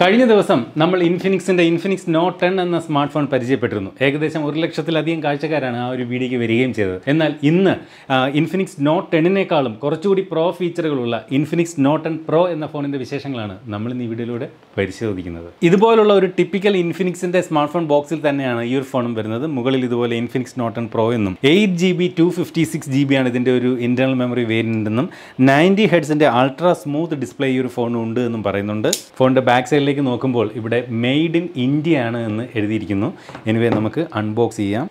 കഴിഞ്ഞ ദിവസം നമ്മൾ ഇൻഫിനിക്സിൻ്റെ ഇൻഫിനിക്സ് നോട്ട് ടെൻ എന്ന സ്മാർട്ട് ഫോൺ പരിചയപ്പെട്ടിരുന്നു ഏകദേശം ഒരു ലക്ഷത്തിലധികം കാഴ്ചക്കാരാണ് ആ ഒരു വീഡിയോയ്ക്ക് വരികയും ചെയ്തത് എന്നാൽ ഇന്ന് ഇൻഫിനിക്സ് നോട്ട് ടെന്നിനേക്കാളും കുറച്ചുകൂടി പ്രോ ഫീച്ചറുകളുള്ള ഇൻഫിനിക്സ് നോട്ട് ടെൻ പ്രോ എന്ന ഫോണിൻ്റെ വിശേഷങ്ങളാണ് നമ്മൾ ഈ വീഡിയോയിലൂടെ പരിശോധിക്കുന്നത് ഇതുപോലുള്ള ഒരു ടിപ്പിക്കൽ ഇൻഫിനിക്സിൻ്റെ സ്മാർട്ട് ഫോൺ ബോക്സിൽ തന്നെയാണ് ഈ ഒരു ഫോണും വരുന്നത് മുകളിൽ ഇതുപോലെ ഇൻഫിനിക്സ് നോട്ട് ടെൻ പ്രോ എന്നും eight G B two fifty six G B ആണ് ഇതിൻ്റെ ഒരു ഇൻറ്റർണൽ മെമ്മറി വേരിയൻ്റ് എന്നും നയൻറ്റി ഹെഡ്സിൻ്റെ അൾട്രാ സ്മൂത്ത് ഡിസ്പ്ലേ ഈ ഒരു ഫോണും ഉണ്ട് എന്നും പറയുന്നുണ്ട് ഫോണിൻ്റെ ബാക്ക് സൈഡിൽ ഡീറ്റെയിലേക്ക് നോക്കുമ്പോൾ ഇവിടെ മെയ്ഡ് ഇൻ ഇന്ത്യ ആണ് എന്ന് എഴുതിയിരിക്കുന്നു എനിവേ നമുക്ക് അൺബോക്സ് ചെയ്യാം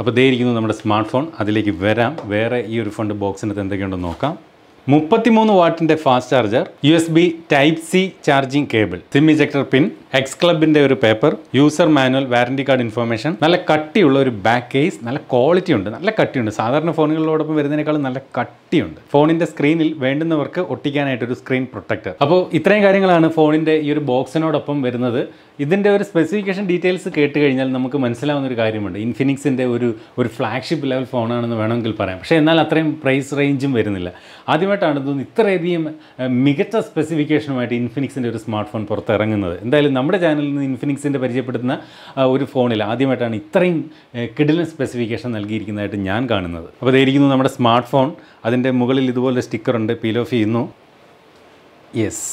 അപ്പോൾ ഇതേ ഇരിക്കുന്നു നമ്മുടെ സ്മാർട്ട് ഫോൺ അതിലേക്ക് വരാം വേറെ ഈ ഒരു ഫണ്ട് ബോക്സിനകത്ത് എന്തൊക്കെയുണ്ടെന്ന് നോക്കാം മുപ്പത്തിമൂന്ന് വാട്ടിന്റെ fast charger U S B type C charging cable SIM ejector pin X ക്ലബിന്റെ ഒരു paper user manual warranty card information നല്ല കട്ടിയുള്ള ഒരു ബാക്ക് കേസ് നല്ല ക്വാളിറ്റി ഉണ്ട് നല്ല കട്ടിയുണ്ട് സാധാരണ ഫോണുകളോടൊപ്പം വരുന്നതിനേക്കാളും നല്ല കട്ടിയുണ്ട് ഫോണിന്റെ സ്ക്രീനിൽ വേണ്ടുന്നവർക്ക് ഒരു സ്ക്രീൻ പ്രൊട്ടക്ടർ അപ്പോൾ ഇത്രയും കാര്യങ്ങളാണ് ഫോണിന്റെ ഈ ഒരു ബോക്സിനോടൊപ്പം വരുന്നത് ഇതിൻ്റെ ഒരു സ്പെസിഫിക്കേഷൻ ഡീറ്റെയിൽസ് കേട്ട് കഴിഞ്ഞാൽ നമുക്ക് മനസ്സിലാവുന്ന ഒരു കാര്യമുണ്ട് ഇൻഫിനിക്സിൻ്റെ ഒരു ഒരു ഫ്ലാഗ്ഷിപ്പ് ലെവൽ ഫോണാണെന്ന് വേണമെങ്കിൽ പറയാം പക്ഷേ എന്നാൽ അത്രയും പ്രൈസ് റേഞ്ചും വരുന്നില്ല ആദ്യമായിട്ടാണ് തോന്നുന്നത് ഇത്രയധികം മികച്ച സ്പെസിഫിക്കേഷനുമായിട്ട് ഇൻഫിനിക്സിൻ്റെ ഒരു സ്മാർട്ട് ഫോൺ പുറത്തിറങ്ങുന്നത് എന്തായാലും നമ്മുടെ ചാനലിൽ നിന്ന് ഇൻഫിനിക്സിൻ്റെ പരിചയപ്പെടുത്തുന്ന ഒരു ഫോണിൽ ആദ്യമായിട്ടാണ് ഇത്രയും കിടിലൻ സ്പെസിഫിക്കേഷൻ നൽകിയിരിക്കുന്നതായിട്ട് ഞാൻ കാണുന്നത് അപ്പോൾ ഇതായിരിക്കുന്നു നമ്മുടെ സ്മാർട്ട് ഫോൺ അതിൻ്റെ മുകളിൽ ഇതുപോലെ സ്റ്റിക്കറുണ്ട് പീൽ ഓഫ് ചെയ്യുന്നു യെസ്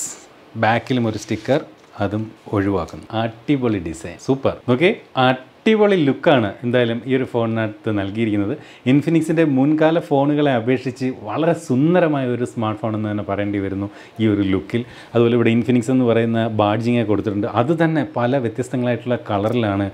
ബാക്കിലും ഒരു സ്റ്റിക്കർ അതും ഒഴിവാക്കുന്നു അടിപൊളി ഡിസൈൻ സൂപ്പർ ഓക്കെ അടിപൊളി ലുക്കാണ് എന്തായാലും ഈ ഒരു ഫോണിനകത്ത് നൽകിയിരിക്കുന്നത് ഇൻഫിനിക്സിൻ്റെ മുൻകാല ഫോണുകളെ അപേക്ഷിച്ച് വളരെ സുന്ദരമായ ഒരു സ്മാർട്ട് ഫോൺ എന്ന് തന്നെ പറയേണ്ടി വരുന്നു ഈ ഒരു ലുക്കിൽ അതുപോലെ ഇവിടെ ഇൻഫിനിക്സ് എന്ന് പറയുന്ന ബാഡ്ജിങ്ങെ കൊടുത്തിട്ടുണ്ട് അത് തന്നെ പല വ്യത്യസ്തങ്ങളായിട്ടുള്ള കളറിലാണ്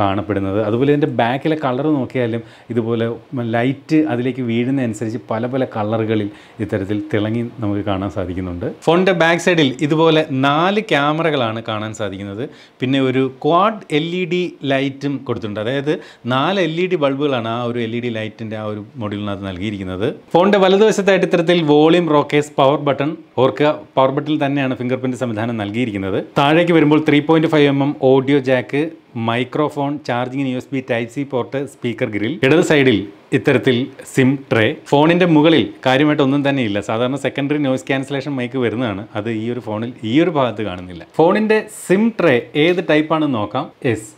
കാണപ്പെടുന്നത് അതുപോലെ ഇതിൻ്റെ ബാക്കിലെ കളർ നോക്കിയാലും ഇതുപോലെ ലൈറ്റ് അതിലേക്ക് വീഴുന്നതനുസരിച്ച് പല പല കളറുകളിൽ ഇത്തരത്തിൽ തിളങ്ങി നമുക്ക് കാണാൻ സാധിക്കുന്നുണ്ട് ഫോണിൻ്റെ ബാക്ക് സൈഡിൽ ഇതുപോലെ നാല് ക്യാമറകളാണ് കാണാൻ സാധിക്കുന്നത് പിന്നെ ഒരു ക്വാഡ് എൽ ഇ ഡി ലൈറ്റും കൊടുത്തിട്ടുണ്ട് അതായത് നാല് എൽ ഇ ഡി ബൾബുകളാണ് ആ ഒരു എൽ ഇ e ഡി ലൈറ്റിൻ്റെ ആ ഒരു മൊഡ്യൂളിനകത്ത് നൽകിയിരിക്കുന്നത് ഫോണിൻ്റെ വലതുവശത്തായിട്ട് ഇത്തരത്തിൽ വോളിയം റോക്കേഴ്സ് പവർ ബട്ടൺ ഓർക്കുക പവർ ബട്ടണിൽ തന്നെയാണ് ഫിംഗർ പ്രിൻറ്റ് സംവിധാനം നൽകിയിരിക്കുന്നത് താഴേക്ക് വരുമ്പോൾ three point five M M audio jack microphone ചാർജിങ്ങിന് U S B type C port speaker grill ഇടത് സൈഡിൽ ഇത്തരത്തിൽ സിം ട്രേ ഫോണിൻ്റെ മുകളിൽ കാര്യമായിട്ട് ഒന്നും തന്നെ ഇല്ല സാധാരണ സെക്കൻഡറി നോയ്സ് ക്യാൻസലേഷൻ മൈക്ക് വരുന്നതാണ് അത് ഈ ഒരു ഫോണിൽ ഈ ഒരു ഭാഗത്ത് കാണുന്നില്ല ഫോണിൻ്റെ സിം ട്രേ ഏത് ടൈപ്പാണെന്ന് നോക്കാം എസ്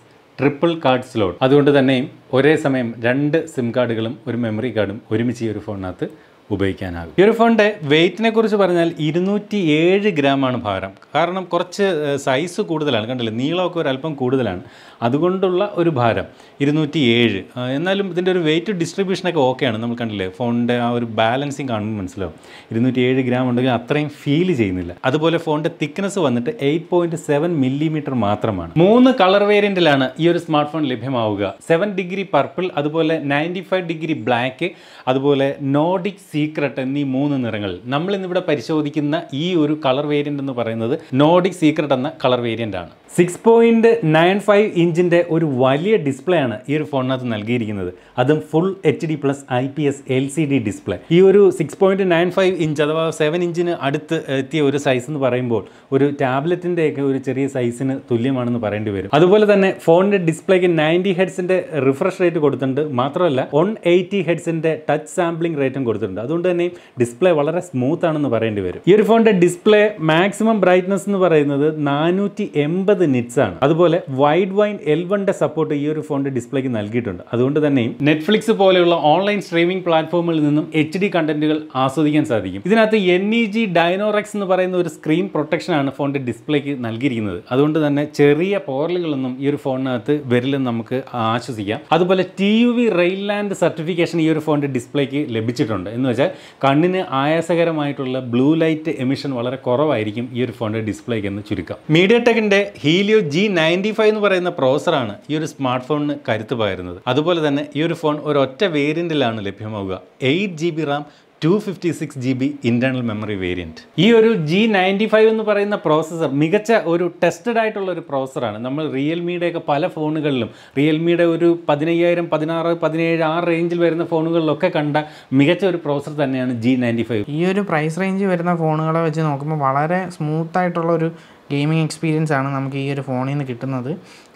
ട്രിപ്പിൾ കാർഡ് സ്ലോട്ട് അതുകൊണ്ട് തന്നെയും ഒരേ സമയം രണ്ട് സിം കാർഡുകളും ഒരു മെമ്മറി കാർഡും ഒരുമിച്ച് ഈ ഒരു ഫോണിനകത്ത് ഉപയോഗിക്കാനാകും ഈ ഒരു ഫോണിൻ്റെ വെയ്റ്റിനെ കുറിച്ച് പറഞ്ഞാൽ ഇരുന്നൂറ്റി ഏഴ് ഗ്രാമാണ് ഭാരം കാരണം കുറച്ച് സൈസ് കൂടുതലാണ് കണ്ടില്ലേ നീളമൊക്കെ ഒരല്പം കൂടുതലാണ് അതുകൊണ്ടുള്ള ഒരു ഭാരം ഇരുന്നൂറ്റി ഏഴ് എന്നാലും ഇതിൻ്റെ ഒരു വെയ്റ്റ് ഡിസ്ട്രിബ്യൂഷനൊക്കെ ഓക്കെയാണ് നമ്മൾ കണ്ടില്ലേ ഫോണിൻ്റെ ആ ഒരു ബാലൻസിങ് കാണുമ്പോൾ മനസ്സിലാവും ഇരുന്നൂറ്റി ഏഴ് ഗ്രാം ഉണ്ടെങ്കിൽ അത്രയും ഫീൽ ചെയ്യുന്നില്ല അതുപോലെ ഫോണിൻ്റെ തിക്നെസ് വന്നിട്ട് എയ്റ്റ് പോയിൻറ്റ് സെവൻ മില്ലിമീറ്റർ മാത്രമാണ് മൂന്ന് കളർ വേരിയൻറ്റിലാണ് ഈ ഒരു സ്മാർട്ട് ഫോൺ ലഭ്യമാവുക സെവൻ ഡിഗ്രി പർപ്പിൾ അതുപോലെ നയൻറ്റി ഫൈവ് ഡിഗ്രി ബ്ലാക്ക് അതുപോലെ നോഡിക് സി സീക്രട്ട് എന്നീ മൂന്ന് നിറങ്ങൾ നമ്മൾ ഇന്നിവിടെ പരിശോധിക്കുന്ന ഈ ഒരു കളർ വേരിയൻ്റ് എന്ന് പറയുന്നത് നോഡിക് സീക്രട്ട് എന്ന കളർ വേരിയൻ്റ് ആണ് സിക്സ് പോയിൻറ്റ് നയൻ ഫൈവ് ഇഞ്ചിൻ്റെ ഒരു വലിയ ഡിസ്പ്ലേ ആണ് ഈ ഒരു ഫോണിനകത്ത് നൽകിയിരിക്കുന്നത് അതും full H D plus I P S L C D display ഈ ഒരു six point nine five inch അഥവാ സെവൻ ഇഞ്ചിന് അടുത്ത് എത്തിയ ഒരു സൈസ് എന്ന് പറയുമ്പോൾ ഒരു ടാബ്ലറ്റിൻ്റെയൊക്കെ ഒരു ചെറിയ സൈസിന് തുല്യമാണെന്ന് പറയേണ്ടി വരും അതുപോലെ തന്നെ ഫോണിൻ്റെ ഡിസ്പ്ലേക്ക് നയൻറ്റി ഹെഡ്സിൻ്റെ റിഫ്രഷ് റേറ്റ് കൊടുത്തിട്ടുണ്ട് മാത്രമല്ല വൺ എയ്റ്റി ഹെഡ്സിൻ്റെ ടച്ച് സാമ്പിളിംഗ് റേറ്റും കൊടുത്തിട്ടുണ്ട് അതുകൊണ്ട് തന്നെ ഡിസ്പ്ലേ വളരെ സ്മൂത്ത് ആണെന്ന് പറയേണ്ടി വരും ഈ ഒരു ഫോണിന്റെ ഡിസ്പ്ലേ മാക്സിമം ബ്രൈറ്റ്നസ് എന്ന് പറയുന്നത് നാനൂറ്റി എൺപത് നിറ്റ്സ് ആണ് അതുപോലെ വൈഡ് വൈൻ എൽ സപ്പോർട്ട് ഈ ഒരു ഫോണിന്റെ ഡിസ്പ്ലേക്ക് നൽകിയിട്ടുണ്ട് അതുകൊണ്ട് തന്നെയും നെറ്റ്ഫ്ലിക്സ് പോലെയുള്ള ഓൺലൈൻ സ്ട്രീമിംഗ് പ്ലാറ്റ്ഫോമിൽ നിന്നും എച്ച് ഡി കണ്ടന്റുകൾ ആസ്വദിക്കാൻ സാധിക്കും ഇതിനകത്ത് എൻ ഇ ജി ഡൈനോറക്സ് എന്ന് പറയുന്ന ഒരു സ്ക്രീൻ പ്രൊട്ടക്ഷൻ ആണ് ഫോണിന്റെ ഡിസ്പ്ലേക്ക് നൽകിയിരിക്കുന്നത് അതുകൊണ്ട് തന്നെ ചെറിയ പോറലുകളൊന്നും ഈ ഒരു ഫോണിനകത്ത് വരില്ലെന്ന് നമുക്ക് ആശ്വസിക്കാം അതുപോലെ T U V Rheinland certification ഈ ഒരു ഫോണിന്റെ ഡിസ്പ്ലേക്ക് ലഭിച്ചിട്ടുണ്ട് എന്ന് വെച്ചാൽ വെച്ചാൽ കണ്ണിന് ആയാസകരമായിട്ടുള്ള ബ്ലൂ ലൈറ്റ് എമിഷൻ വളരെ കുറവായിരിക്കും ഈ ഒരു ഫോണിൻ്റെ ഡിസ്പ്ലേക്ക് എന്ന് ചുരുക്കം മീഡിയ ടെക്കിൻ്റെ ഹീലിയോ ജി നയൻറ്റി ഫൈവ് എന്ന് പറയുന്ന പ്രോസറാണ് ഈ ഒരു സ്മാർട്ട് ഫോണിന് കരുത്ത് പകരുന്നത് അതുപോലെ തന്നെ ഈ ഒരു ഫോൺ ഒരൊറ്റ വേരിയൻറ്റിലാണ് ലഭ്യമാവുക eight G B RAM two fifty six G B internal memory variant ഈ ഒരു ജി നയൻറ്റി ഫൈവ് എന്ന് പറയുന്ന പ്രോസസ്സർ മികച്ച ഒരു ടെസ്റ്റഡ് ആയിട്ടുള്ള ഒരു പ്രോസസ്സറാണ് നമ്മൾ റിയൽമിയുടെയൊക്കെ പല ഫോണുകളിലും റിയൽമിയുടെ ഒരു പതിനയ്യായിരം പതിനാറ് പതിനേഴ് ആ റേഞ്ചിൽ വരുന്ന ഫോണുകളിലൊക്കെ കണ്ട മികച്ച ഒരു പ്രോസസർ തന്നെയാണ് ജി നയൻറ്റി ഫൈവ് ഈ ഒരു പ്രൈസ് റേഞ്ച് വരുന്ന ഫോണുകളെ വെച്ച് നോക്കുമ്പോൾ വളരെ സ്മൂത്ത് ആയിട്ടുള്ള ഒരു ഗെയിമിംഗ് എക്സ്പീരിയൻസ് ആണ് നമുക്ക് ഈ ഒരു ഫോണിൽ നിന്ന് കിട്ടുന്നത്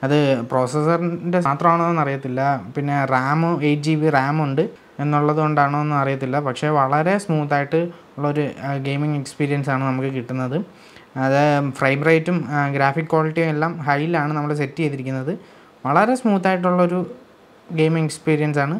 അത് പ്രോസസ്സറിൻ്റെ മാത്രമാണോ എന്നറിയത്തില്ല പിന്നെ റാം എയ്റ്റ് ജി ബി റാമുണ്ട് ഉണ്ട് എന്നുള്ളത് കൊണ്ടാണോ എന്ന് അറിയത്തില്ല പക്ഷേ വളരെ സ്മൂത്തായിട്ട് ഉള്ളൊരു ഗെയിമിംഗ് എക്സ്പീരിയൻസ് ആണ് നമുക്ക് കിട്ടുന്നത് അത് ഫ്രെയിം റേറ്റും ഗ്രാഫിക് ക്വാളിറ്റിയും എല്ലാം ഹൈയിലാണ് നമ്മൾ സെറ്റ് ചെയ്തിരിക്കുന്നത് വളരെ സ്മൂത്തായിട്ടുള്ളൊരു ഗെയിമിംഗ് എക്സ്പീരിയൻസ് ആണ്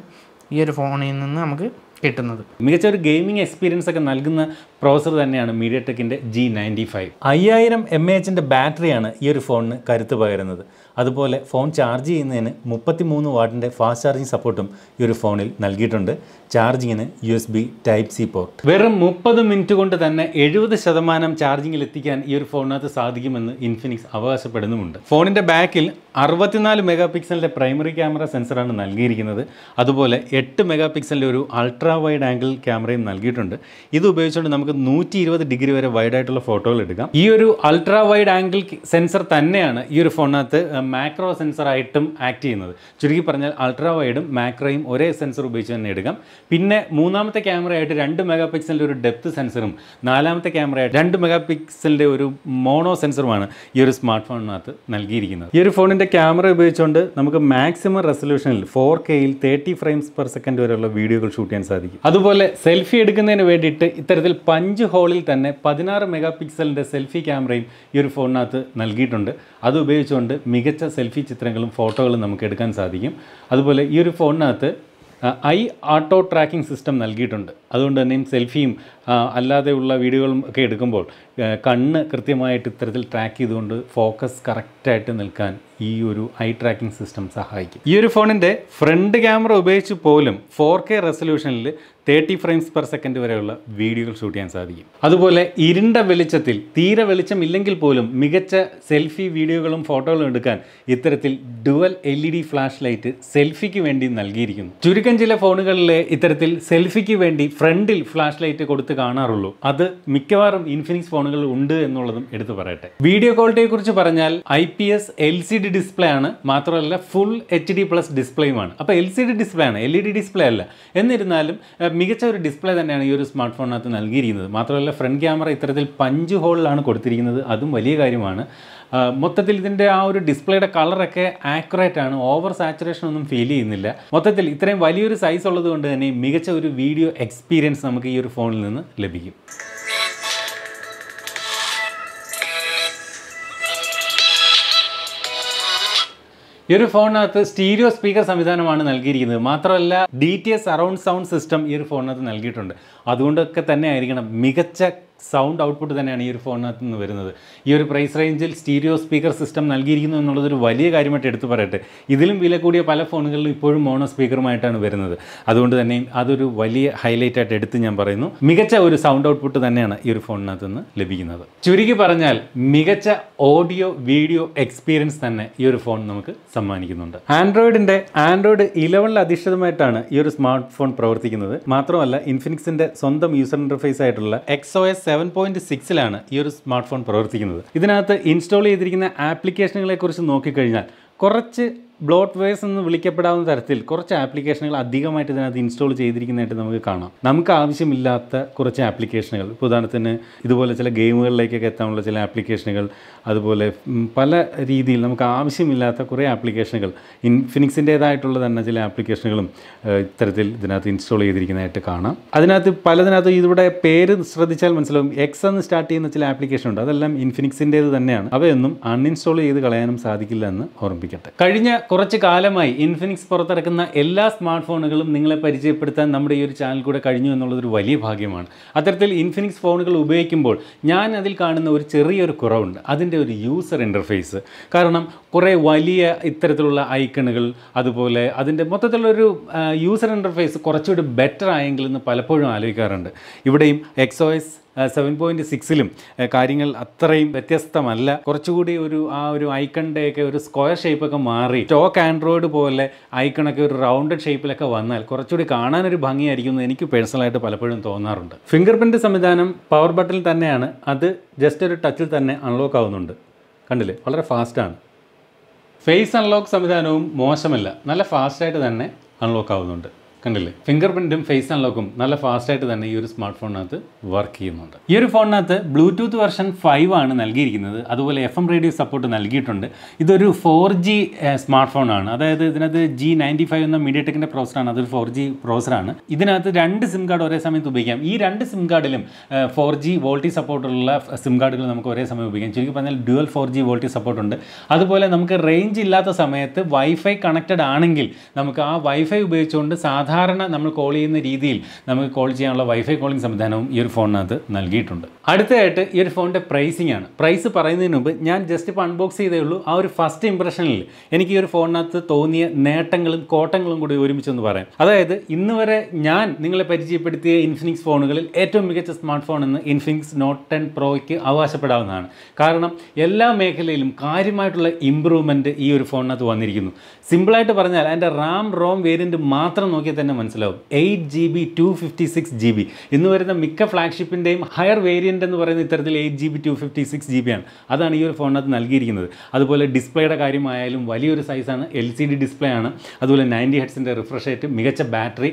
ഈ ഒരു ഫോണിൽ നിന്ന് നമുക്ക് കിട്ടുന്നത് മികച്ച ഒരു ഗെയിമിംഗ് എക്സ്പീരിയൻസ് ഒക്കെ നൽകുന്ന പ്രോസർ തന്നെയാണ് മീഡിയ ടെക്കിൻ്റെ ജി നയൻറ്റി ഫൈവ് അയ്യായിരം എം എ എച്ചിൻ്റെ ബാറ്ററിയാണ് ഈ ഒരു ഫോണിന് കരുത്ത് പകരുന്നത് അതുപോലെ ഫോൺ ചാർജ് ചെയ്യുന്നതിന് മുപ്പത്തി മൂന്ന് വാട്ടിൻ്റെ ഫാസ്റ്റ് ചാർജിങ് സപ്പോർട്ടും ഈ ഒരു ഫോണിൽ നൽകിയിട്ടുണ്ട് ചാർജിങ്ങിന് U S B type C port വെറും മുപ്പത് മിനിറ്റ് കൊണ്ട് തന്നെ എഴുപത് ശതമാനം ചാർജിങ്ങിൽ എത്തിക്കാൻ ഈ ഒരു ഫോണിനകത്ത് സാധിക്കുമെന്ന് ഇൻഫിനിക്സ് അവകാശപ്പെടുന്നുമുണ്ട് ഫോണിൻ്റെ ബാക്കിൽ അറുപത്തിനാല് മെഗാ പിക്സലിൻ്റെ പ്രൈമറി ക്യാമറ സെൻസറാണ് നൽകിയിരിക്കുന്നത് അതുപോലെ എട്ട് മെഗാ പിക്സലിൻ്റെ ഒരു അൾട്രാ വൈഡ് ആംഗിൾ ക്യാമറയും നൽകിയിട്ടുണ്ട് ഇത് ഉപയോഗിച്ചുകൊണ്ട് നമുക്ക് നമുക്ക് നൂറ്റി ഇരുപത് ഡിഗ്രി വരെ വൈഡ് ആയിട്ടുള്ള ഫോട്ടോകൾ എടുക്കാം ഈ ഒരു അൾട്രാ വൈഡ് ആംഗിൾ സെൻസർ തന്നെയാണ് ഈ ഒരു ഫോണിനകത്ത് മാക്രോ സെൻസർ ആയിട്ടും ആക്ട് ചെയ്യുന്നത് ചുരുക്കി പറഞ്ഞാൽ അൾട്രാ വൈഡും മാക്രോയും ഒരേ സെൻസർ ഉപയോഗിച്ച് തന്നെ എടുക്കാം പിന്നെ മൂന്നാമത്തെ ക്യാമറയായിട്ട് രണ്ട് മെഗാ പിക്സലിൻ്റെ ഒരു ഡെപ്ത് സെൻസറും നാലാമത്തെ ക്യാമറയായിട്ട് രണ്ട് മെഗാ പിക്സലിൻ്റെ ഒരു മോണോ സെൻസറുമാണ് ഈ ഒരു സ്മാർട്ട് ഫോണിനകത്ത് നൽകിയിരിക്കുന്നത് ഈ ഒരു ഫോണിൻ്റെ ക്യാമറ ഉപയോഗിച്ചുകൊണ്ട് നമുക്ക് മാക്സിമം റെസൊല്യൂഷനിൽ ഫോർ കെയിൽ തേർട്ടി ഫ്രെയിംസ് പെർ സെക്കൻഡ് വരെയുള്ള വീഡിയോകൾ ഷൂട്ട് ചെയ്യാൻ സാധിക്കും അതുപോലെ സെൽഫി എടുക്കുന്നതിന് വേണ്ടിയിട്ട് ഇത്തരത്തിൽ പഞ്ച് അഞ്ച് ഹോളിൽ തന്നെ പതിനാറ് മെഗാ പിക്സലിൻ്റെ സെൽഫി ക്യാമറയും ഈ ഒരു ഫോണിനകത്ത് നൽകിയിട്ടുണ്ട് അത് ഉപയോഗിച്ചുകൊണ്ട് മികച്ച സെൽഫി ചിത്രങ്ങളും ഫോട്ടോകളും നമുക്ക് എടുക്കാൻ സാധിക്കും അതുപോലെ ഈ ഒരു ഫോണിനകത്ത് ഐ ഓട്ടോ ട്രാക്കിംഗ് സിസ്റ്റം നൽകിയിട്ടുണ്ട് അതുകൊണ്ട് തന്നെയും സെൽഫിയും അല്ലാതെയുള്ള വീഡിയോകളും ഒക്കെ എടുക്കുമ്പോൾ കണ്ണ് കൃത്യമായിട്ട് ഇത്തരത്തിൽ ട്രാക്ക് ചെയ്തുകൊണ്ട് ഫോക്കസ് കറക്റ്റായിട്ട് നിൽക്കാൻ ഈ ഒരു ഐ ട്രാക്കിംഗ് സിസ്റ്റം സഹായിക്കും ഈ ഒരു ഫോണിൻ്റെ ഫ്രണ്ട് ക്യാമറ ഉപയോഗിച്ച് പോലും ഫോർ കെ റെസൊല്യൂഷനിൽ തേർട്ടി ഫ്രെയിംസ് പെർ സെക്കൻഡ് വരെയുള്ള വീഡിയോകൾ ഷൂട്ട് ചെയ്യാൻ സാധിക്കും അതുപോലെ ഇരുണ്ട വെളിച്ചത്തിൽ തീരെ വെളിച്ചം ഇല്ലെങ്കിൽ പോലും മികച്ച സെൽഫി വീഡിയോകളും ഫോട്ടോകളും എടുക്കാൻ ഇത്തരത്തിൽ dual L E D flash light സെൽഫിക്ക് വേണ്ടി നൽകിയിരിക്കുന്നു ചുരുക്കം ചില ഫോണുകളിലെ ഇത്തരത്തിൽ സെൽഫിക്ക് വേണ്ടി ഫ്രണ്ടിൽ ഫ്ലാഷ് ലൈറ്റ് കൊടുത്ത് കാണാറുള്ളൂ അത് മിക്കവാറും ഇൻഫിനിക്സ് ഫോൺ ഫോണുകൾ ഉണ്ട് എന്നുള്ളതും എടുത്തു പറയട്ടെ വീഡിയോ ക്വാളിറ്റിയെ കുറിച്ച് പറഞ്ഞാൽ I P S L C D display ആണ് മാത്രമല്ല ഫുൾ എച്ച് ഡി പ്ലസ് ഡിസ്പ്ലേയുമാണ് അപ്പോൾ എൽ സി ഡി ഡിസ്പ്ലേ ആണ് എൽ ഇ ഡി ഡിസ്പ്ലേ അല്ല എന്നിരുന്നാലും മികച്ച ഒരു ഡിസ്പ്ലേ തന്നെയാണ് ഈ ഒരു സ്മാർട്ട് ഫോണിനകത്ത് നൽകിയിരിക്കുന്നത് മാത്രമല്ല ഫ്രണ്ട് ക്യാമറ ഇത്തരത്തിൽ പഞ്ച് ഹോളിലാണ് കൊടുത്തിരിക്കുന്നത് അതും വലിയ കാര്യമാണ് മൊത്തത്തിൽ ഇതിൻ്റെ ആ ഒരു ഡിസ്പ്ലേയുടെ കളറൊക്കെ ആക്യുറേറ്റ് ആണ് ഓവർ സാച്ചുറേഷൻ ഒന്നും ഫീൽ ചെയ്യുന്നില്ല മൊത്തത്തിൽ ഇത്രയും വലിയൊരു സൈസ് ഉള്ളത് കൊണ്ട് തന്നെ മികച്ച ഒരു വീഡിയോ എക്സ്പീരിയൻസ് നമുക്ക് ഈ ഒരു ഫോണിൽ നിന്ന് ലഭിക്കും ഈ ഒരു ഫോണിനകത്ത് സ്റ്റീരിയോ സ്പീക്കർ സംവിധാനമാണ് നൽകിയിരിക്കുന്നത് മാത്രമല്ല D T S around sound system ഈ ഒരു ഫോണിനകത്ത് നൽകിയിട്ടുണ്ട് അതുകൊണ്ടൊക്കെ തന്നെ ആയിരിക്കണം മികച്ച സൗണ്ട് ഔട്ട്പുട്ട് തന്നെയാണ് ഈ ഒരു ഫോണിനകത്ത് നിന്ന് വരുന്നത് ഈ ഒരു പ്രൈസ് റേഞ്ചിൽ സ്റ്റീരിയോ സ്പീക്കർ സിസ്റ്റം നൽകിയിരിക്കുന്നു എന്നുള്ളതൊരു വലിയ കാര്യമായിട്ട് എടുത്തു പറയട്ടെ ഇതിലും വില കൂടിയ പല ഫോണുകളിലും ഇപ്പോഴും മോണോ സ്പീക്കറുമായിട്ടാണ് വരുന്നത് അതുകൊണ്ട് തന്നെ അതൊരു വലിയ ഹൈലൈറ്റ് ആയിട്ട് എടുത്ത് ഞാൻ പറയുന്നു മികച്ച ഒരു സൗണ്ട് ഔട്ട്പുട്ട് തന്നെയാണ് ഈ ഒരു ഫോണിനകത്ത് നിന്ന് ലഭിക്കുന്നത് ചുരുക്കി പറഞ്ഞാൽ മികച്ച ഓഡിയോ വീഡിയോ എക്സ്പീരിയൻസ് തന്നെ ഈ ഒരു ഫോൺ നമുക്ക് സമ്മാനിക്കുന്നുണ്ട് ആൻഡ്രോയിഡിൻ്റെ ആൻഡ്രോയിഡ് ഇലവനിൽ അധിഷ്ഠിതമായിട്ടാണ് ഈ ഒരു സ്മാർട്ട് ഫോൺ പ്രവർത്തിക്കുന്നത് മാത്രമല്ല ഇൻഫിനിക്സിൻ്റെ സ്വന്തം യൂസർ ഇൻ്റർഫേസ് ആയിട്ടുള്ള എക്സോ എസ് സെവൻ പോയിന്റ് സിക്സിലാണ് ഈ ഒരു സ്മാർട്ട് ഫോൺ പ്രവർത്തിക്കുന്നത് ഇതിനകത്ത് ഇൻസ്റ്റാൾ ചെയ്തിരിക്കുന്ന ആപ്ലിക്കേഷനുകളെക്കുറിച്ച് നോക്കിക്കഴിഞ്ഞാൽ കുറച്ച് ബ്ലോട്ട് വേഴ്സ് എന്ന് വിളിക്കപ്പെടാവുന്ന തരത്തിൽ കുറച്ച് ആപ്ലിക്കേഷനുകൾ അധികമായിട്ട് ഇതിനകത്ത് ഇൻസ്റ്റാൾ ചെയ്തിരിക്കുന്നതായിട്ട് നമുക്ക് കാണാം നമുക്ക് ആവശ്യമില്ലാത്ത കുറച്ച് ആപ്ലിക്കേഷനുകൾ ഇപ്പോൾ ഉദാഹരണത്തിന് ഇതുപോലെ ചില ഗെയിമുകളിലേക്കൊക്കെ എത്താനുള്ള ചില ആപ്ലിക്കേഷനുകൾ അതുപോലെ പല രീതിയിൽ നമുക്ക് ആവശ്യമില്ലാത്ത കുറേ ആപ്ലിക്കേഷനുകൾ ഇൻഫിനിക്സിൻ്റേതായിട്ടുള്ള തന്നെ ചില ആപ്ലിക്കേഷനുകളും ഇത്തരത്തിൽ ഇതിനകത്ത് ഇൻസ്റ്റാൾ ചെയ്തിരിക്കുന്നതായിട്ട് കാണാം അതിനകത്ത് പലതിനകത്ത് ഇതിവിടെ പേര് ശ്രദ്ധിച്ചാൽ മനസ്സിലാവും എക്സ് എന്ന് സ്റ്റാർട്ട് ചെയ്യുന്ന ചില ആപ്ലിക്കേഷൻ ഉണ്ട് അതെല്ലാം ഇൻഫിനിക്സിൻ്റേത് തന്നെയാണ് അവയൊന്നും അൺഇൻസ്റ്റാൾ ചെയ്ത് കളയാനും സാധിക്കില്ല എന്ന് ഓർമ്മിപ്പിക്കട്ടെ കഴിഞ്ഞ കുറച്ച് കാലമായി ഇൻഫിനിക്സ് പുറത്തിറക്കുന്ന എല്ലാ സ്മാർട്ട് ഫോണുകളും നിങ്ങളെ പരിചയപ്പെടുത്താൻ നമ്മുടെ ഈ ഒരു ചാനൽ കൂടെ കഴിഞ്ഞു എന്നുള്ളതൊരു വലിയ ഭാഗ്യമാണ് അത്തരത്തിൽ ഇൻഫിനിക്സ് ഫോണുകൾ ഉപയോഗിക്കുമ്പോൾ ഞാൻ അതിൽ കാണുന്ന ഒരു ചെറിയൊരു കുറവുണ്ട് അതിൻ്റെ ഒരു യൂസർ ഇൻ്റർഫേസ് കാരണം കുറേ വലിയ ഇത്തരത്തിലുള്ള ഐക്കണുകൾ അതുപോലെ അതിൻ്റെ മൊത്തത്തിലുള്ളൊരു യൂസർ ഇൻ്റർഫേസ് കുറച്ചുകൂടി ബെറ്റർ ആയെങ്കിൽ എന്ന് പലപ്പോഴും ആലോചിക്കാറുണ്ട് ഇവിടെയും എക്സോയസ് സെവൻ പോയിൻറ്റ് സിക്സിലും കാര്യങ്ങൾ അത്രയും വ്യത്യസ്തമല്ല കുറച്ചുകൂടി ഒരു ആ ഒരു ഐക്കണിൻ്റെയൊക്കെ ഒരു സ്ക്വയർ ഷേപ്പൊക്കെ മാറി സ്റ്റോക്ക് ആൻഡ്രോയിഡ് പോലെ ഐക്കണൊക്കെ ഒരു റൗണ്ടഡ് ഷേപ്പിലൊക്കെ വന്നാൽ കുറച്ചുകൂടി കാണാനൊരു ഭംഗിയായിരിക്കും എന്ന് എനിക്ക് പേഴ്സണലായിട്ട് പലപ്പോഴും തോന്നാറുണ്ട് ഫിംഗർ പ്രിൻ്റ് സംവിധാനം പവർ ബട്ടണിൽ തന്നെയാണ് അത് ജസ്റ്റ് ഒരു ടച്ചിൽ തന്നെ അൺലോക്ക് ആവുന്നുണ്ട് കണ്ടില്ലേ വളരെ ഫാസ്റ്റാണ് ഫേസ് അൺലോക്ക് സംവിധാനവും മോശമല്ല നല്ല ഫാസ്റ്റായിട്ട് തന്നെ അൺലോക്ക് ആവുന്നുണ്ട് കണ്ടില്ലേ ഫിംഗർ പ്രിന്റും ഫേസ് അൺലോക്കും നല്ല ഫാസ്റ്റായിട്ട് തന്നെ ഈ ഒരു സ്മാർട്ട് ഫോണിനകത്ത് വർക്ക് ചെയ്യുന്നുണ്ട് ഈ ഒരു ഫോണിനകത്ത് ബ്ലൂടൂത്ത് വെർഷൻ ഫൈവ് ആണ് നൽകിയിരിക്കുന്നത് അതുപോലെ എഫ് എം റേഡിയോ സപ്പോർട്ട് നൽകിയിട്ടുണ്ട് ഇതൊരു ഫോർ ജി സ്മാർട്ട് ഫോണാണ് അതായത് ഇതിനകത്ത് ജി നയൻറ്റി ഫൈവ് എന്ന മീഡിയ ടെക്കിൻ്റെ പ്രോസറാണ് അതൊരു ഫോർ ജി പ്രോസറാണ് ഇതിനകത്ത് രണ്ട് സിം കാർഡ് ഒരേ സമയത്ത് ഉപയോഗിക്കാം ഈ രണ്ട് സിം കാർഡിലും ഫോർ ജി വോൾട്ടി സപ്പോർട്ടുള്ള സിം കാർഡുകൾ നമുക്ക് ഒരേ സമയം ഉപയോഗിക്കാം ചുരുക്കി പറഞ്ഞാൽ ഡ്യുവൽ ഫോർ ജി വോൾട്ടി സപ്പോർട്ടുണ്ട് അതുപോലെ നമുക്ക് റേഞ്ച് ഇല്ലാത്ത സമയത്ത് വൈഫൈ കണക്റ്റഡ് ആണെങ്കിൽ നമുക്ക് ആ വൈഫൈ ഉപയോഗിച്ചുകൊണ്ട് സാധാരണ സാധാരണ നമ്മൾ കോൾ ചെയ്യുന്ന രീതിയിൽ നമുക്ക് കോൾ ചെയ്യാനുള്ള വൈഫൈ കോളിംഗ് സംവിധാനവും ഈ ഒരു ഫോണിനകത്ത് നൽകിയിട്ടുണ്ട് അടുത്തതായിട്ട് ഈ ഒരു ഫോണിൻ്റെ പ്രൈസിംഗ് ആണ് പ്രൈസ് പറയുന്നതിന് മുമ്പ് ഞാൻ ജസ്റ്റ് ഇപ്പോൾ അൺബോക്സ് ചെയ്തേ ഉള്ളൂ ആ ഒരു ഫസ്റ്റ് ഇംപ്രഷനിൽ എനിക്ക് ഈ ഒരു ഫോണിനകത്ത് തോന്നിയ നേട്ടങ്ങളും കോട്ടങ്ങളും കൂടി ഒരുമിച്ച് ഒന്ന് പറയാം അതായത് ഇന്ന് വരെ ഞാൻ നിങ്ങളെ പരിചയപ്പെടുത്തിയ ഇൻഫിനിക്സ് ഫോണുകളിൽ ഏറ്റവും മികച്ച സ്മാർട്ട് ഫോൺ എന്ന് ഇൻഫിനിക്സ് നോട്ട് ടെൻ പ്രോയ്ക്ക് അവകാശപ്പെടാവുന്നതാണ് കാരണം എല്ലാ മേഖലയിലും കാര്യമായിട്ടുള്ള ഇമ്പ്രൂവ്മെൻറ്റ് ഈ ഒരു ഫോണിനകത്ത് വന്നിരിക്കുന്നു സിമ്പിളായിട്ട് പറഞ്ഞാൽ അതിൻ്റെ റാം റോം വേരിയൻറ്റ് മാത്രം നോക്കിയാൽ തന്നെ മനസ്സിലാവും eight G B two fifty six G B ഇന്ന് വരുന്ന മിക്ക ഫ്ലാഗ്ഷിപ്പിൻ്റെയും ഹയർ വേരിയൻ്റ് എന്ന് പറയുന്ന ഇത്തരത്തിൽ eight G B two fifty six G B ആണ് അതാണ് ഈ ഒരു ഫോണിനകത്ത് നൽകിയിരിക്കുന്നത് അതുപോലെ ഡിസ്പ്ലേയുടെ കാര്യമായാലും വലിയൊരു സൈസാണ് എൽ സി ഡി ഡിസ്പ്ലേ ആണ് അതുപോലെ നയൻറ്റി ഹെഡ്സിൻ്റെ റിഫ്രഷ് റേറ്റ് മികച്ച ബാറ്ററി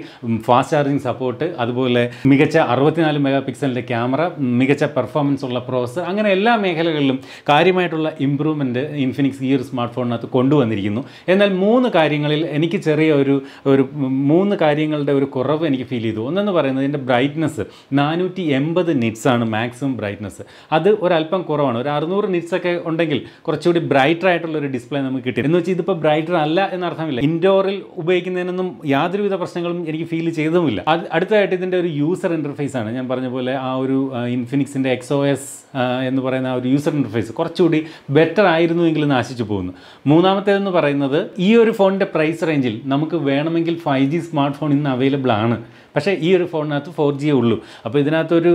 ഫാസ്റ്റ് ചാർജിങ് സപ്പോർട്ട് അതുപോലെ മികച്ച അറുപത്തിനാല് മെഗാ പിക്സലിൻ്റെ ക്യാമറ മികച്ച പെർഫോമൻസ് ഉള്ള പ്രോസസ്സർ അങ്ങനെ എല്ലാ മേഖലകളിലും കാര്യമായിട്ടുള്ള ഇമ്പ്രൂവ്മെൻറ്റ് ഇൻഫിനിക്സ് ഈ ഒരു സ്മാർട്ട് ഫോണിനകത്ത് കൊണ്ടുവന്നിരിക്കുന്നു എന്നാൽ മൂന്ന് കാര്യങ്ങളിൽ എനിക്ക് ചെറിയ ഒരു ഒരു മൂന്ന് കാര്യങ്ങളുടെ ഒരു കുറവ് എനിക്ക് ഫീൽ ചെയ്തു ഒന്നെന്ന് പറയുന്നത് ഇതിൻ്റെ ബ്രൈറ്റ്നസ് നാനൂറ്റി എൺപത് നിറ്റ്സാണ് മാക്സിമം ബ്രൈറ്റ്നസ് അത് ഒരല്പം കുറവാണ് ഒരു അറുന്നൂറ് നിറ്റ്സൊക്കെ ഉണ്ടെങ്കിൽ കുറച്ചുകൂടി ബ്രൈറ്റർ ആയിട്ടുള്ള ഒരു ഡിസ്പ്ലേ നമുക്ക് കിട്ടി എന്ന് വെച്ചാൽ ഇതിപ്പോൾ ബ്രൈറ്റർ അല്ല എന്നർത്ഥമില്ല ഇൻഡോറിൽ ഉപയോഗിക്കുന്നതിനൊന്നും യാതൊരുവിധ പ്രശ്നങ്ങളും എനിക്ക് ഫീൽ ചെയ്തതുമില്ല അത് അടുത്തതായിട്ട് ഇതിൻ്റെ ഒരു യൂസർ ഇൻ്റർഫേസ് ആണ് ഞാൻ പറഞ്ഞ പോലെ ആ ഒരു ഇൻഫിനിക്സിൻ്റെ എക്സോ എസ് എന്ന് പറയുന്ന ആ ഒരു യൂസർ ഇൻ്റർഫേസ് കുറച്ചുകൂടി ബെറ്റർ ആയിരുന്നു എങ്കിൽ നാശിച്ചു പോകുന്നു മൂന്നാമത്തേതെന്ന് പറയുന്നത് ഈ ഒരു ഫോണിൻ്റെ പ്രൈസ് റേഞ്ചിൽ നമുക്ക് വേണമെങ്കിൽ ഫൈവ് ജി സ്മാർട്ട് ഫോൺ ഇന്ന് അവൈലബിൾ ആണ് പക്ഷേ ഈ ഒരു ഫോണിനകത്ത് ഫോർ ജിയേ ഉള്ളൂ അപ്പോൾ ഇതിനകത്തൊരു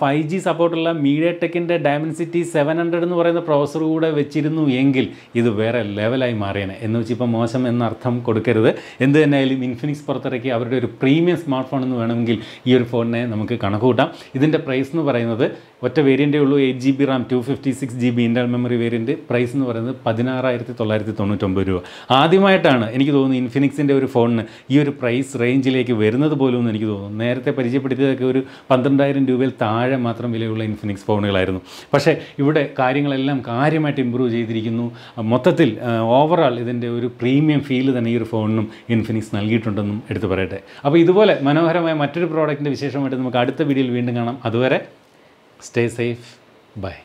ഫൈവ് ജി സപ്പോർട്ടുള്ള മീഡിയ ടെക്കിൻ്റെ ഡയമൻസിറ്റി സെവൻ ഹൺഡ്രഡ് എന്ന് പറയുന്ന പ്രോസർ കൂടെ വെച്ചിരുന്നു എങ്കിൽ ഇത് വേറെ ലെവലായി മാറിയേനെ എന്ന് വെച്ച് ഇപ്പോൾ മോശം എന്ന അർത്ഥം കൊടുക്കരുത് എന്ത് തന്നെയായാലും ഇൻഫിനിക്സ് പുറത്തിറക്കി അവരുടെ ഒരു പ്രീമിയം സ്മാർട്ട് ഫോൺ എന്ന് വേണമെങ്കിൽ ഈ ഒരു ഫോണിനെ നമുക്ക് കണക്കുകൂട്ടാം ഇതിൻ്റെ പ്രൈസ് എന്ന് പറയുന്നത് ഒറ്റ വേരിയൻ്റേ ഉള്ളൂ eight G B RAM two fifty six G B inter memory variant price എന്ന് പറയുന്നത് പതിനാറായിരത്തി തൊള്ളായിരത്തി തൊണ്ണൂറ്റൊമ്പത് രൂപ ആദ്യമായിട്ടാണ് എനിക്ക് തോന്നുന്നു ഇൻഫിനിക്സിൻ്റെ ഒരു ഫോണിന് ഈ ഒരു പ്രൈസ് റേഞ്ചിലേക്ക് വരുന്നത് പോലും എനിക്ക് തോന്നുന്നു നേരത്തെ പരിചയപ്പെടുത്തിയതൊക്കെ ഒരു പന്ത്രണ്ടായിരം രൂപയിൽ താഴെ മാത്രം വിലയുള്ള ഇൻഫിനിക്സ് ഫോണുകളായിരുന്നു പക്ഷേ ഇവിടെ കാര്യങ്ങളെല്ലാം കാര്യമായിട്ട് ഇമ്പ്രൂവ് ചെയ്തിരിക്കുന്നു മൊത്തത്തിൽ ഓവറാൾ ഇതിൻ്റെ ഒരു പ്രീമിയം ഫീൽ തന്നെ ഈ ഒരു ഫോണിനും ഇൻഫിനിക്സ് നൽകിയിട്ടുണ്ടെന്നും എടുത്തു പറയട്ടെ അപ്പോൾ ഇതുപോലെ മനോഹരമായ മറ്റൊരു പ്രോഡക്റ്റിൻ്റെ വിശേഷമായിട്ട് നമുക്ക് അടുത്ത വീഡിയോയിൽ വീണ്ടും കാണാം അതുവരെ സ്റ്റേ സേഫ് ബൈ